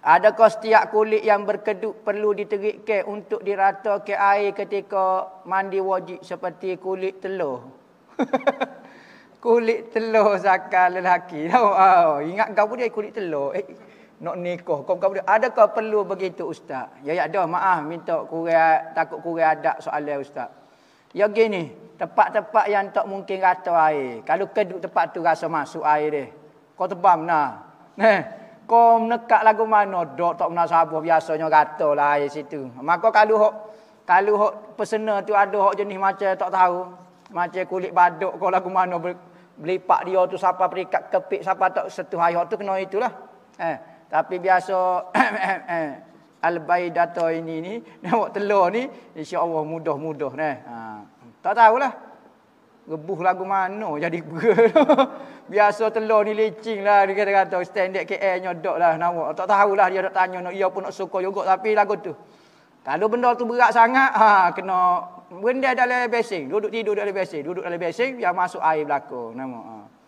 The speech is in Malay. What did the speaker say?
Adakah setiap kulit yang berkedut perlu diterikkan untuk ke air ketika mandi wajib seperti kulit telur? kulit telur zakar lelaki. Tahu? Oh, ingat kau pun dia kulit telur. Eh, nak nikah kau kau Adakah perlu begitu ustaz? Ya ya dah, maaf minta kurang takut kurang adab soalan ustaz. Ya gini, tempat-tempat yang tak mungkin rata air. Kalau kedut tempat tu rasa masuk air dia. Kau tebam nah. Nah. Eh, kom nekat lagu mana dok tak pernah sabuh biasanya kata lah di situ maka kalau hok kalau hok pesena tu ada hok jenis macam tak tahu macam kulit badok kau lagu mana berlipat dia tu siapa perikat kepik siapa tak setuh ayah tu kena itulah eh tapi biasa eh, al-baidato ini ni nak telur ni insyaallah mudah-mudah neh ha tak tahulah Rebuh lagu mana jadi ber. Biasa telur ni licin lah. Dia kata-kata standard KL nyodok lah. Nawak. Tak tahulah dia nak tanya. Nak, ia pun nak suka juga. Tapi lagu tu. Kalau benda tu berat sangat. Ha, kena. Benda dalam besing. Duduk tidur dalam besing. Duduk dalam besing. Biar masuk air belakang. Nama. Ha.